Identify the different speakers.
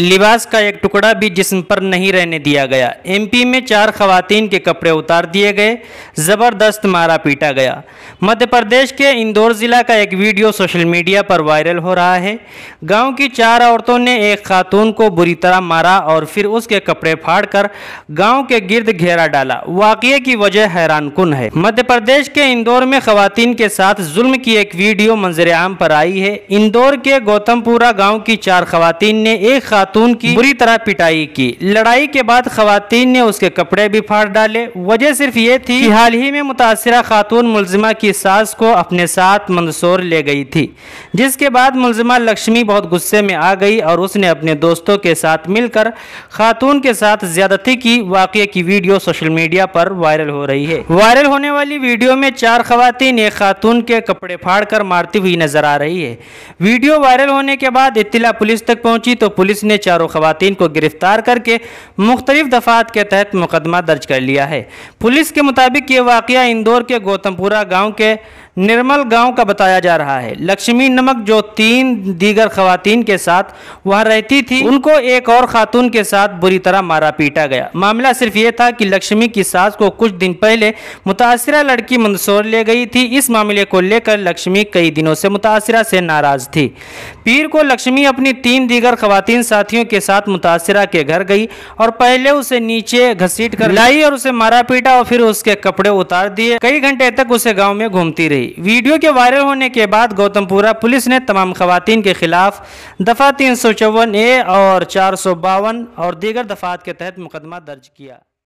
Speaker 1: लिबास का एक टुकड़ा भी जिस्म पर नहीं रहने दिया गया एमपी में चार खवतिन के कपड़े उतार दिए गए ज़बरदस्त मारा पीटा गया मध्य प्रदेश के इंदौर ज़िला का एक वीडियो सोशल मीडिया पर वायरल हो रहा है गांव की चार औरतों ने एक खातून को बुरी तरह मारा और फिर उसके कपड़े फाड़कर गांव के गिर्द घेरा डाला वाक़े की वजह हैरान कन है मध्य प्रदेश के इंदौर में खातन के साथ जुल्म की एक वीडियो मंजर आम पर आई है इंदौर के गौतमपुरा गाँव की चार खातन ने एक खातून की बुरी तरह पिटाई की लड़ाई के बाद खातन ने उसके कपड़े भी फाड़ डाले वजह सिर्फ ये थी कि हाल ही में मुतासर खातून मुलजिमा की सास को अपने साथ मंदसौर ले गई थी जिसके बाद मुलजिमा लक्ष्मी बहुत गुस्से में आ गई और उसने अपने दोस्तों के साथ मिलकर खातून के साथ ज्यादती की वाक़ की वीडियो सोशल मीडिया पर वायरल हो रही है वायरल होने वाली वीडियो में चार खातन एक खातून के कपड़े फाड़ कर मारती हुई नजर आ रही है वीडियो वायरल होने के बाद इतला पुलिस तक पहुंची तो पुलिस ने ने चारों खातन को गिरफ्तार करके मुख्तलिफ दफात के तहत मुकदमा दर्ज कर लिया है पुलिस के मुताबिक ये वाक़ इंदौर के गौतमपुरा गाँव के निर्मल गांव का बताया जा रहा है लक्ष्मी नमक जो तीन दीगर खातन के साथ वहां रहती थी उनको एक और खातून के साथ बुरी तरह मारा पीटा गया मामला सिर्फ ये था कि लक्ष्मी की सास को कुछ दिन पहले मुतासर लड़की मंदसौर ले गई थी इस मामले को लेकर लक्ष्मी कई दिनों से मुतासरा से नाराज थी पीर को लक्ष्मी अपनी तीन दीगर खातन साथियों के साथ मुतासरा के घर गई और पहले उसे नीचे घसीट कर लाई और उसे मारा पीटा और फिर उसके कपड़े उतार दिए कई घंटे तक उसे गाँव में घूमती रही गई वीडियो के वायरल होने के बाद गौतमपुरा पुलिस ने तमाम खवतिन के खिलाफ दफ़ा तीन सौ चौवन ए और चार सौ बावन और दीगर दफ़ात के तहत मुकदमा दर्ज किया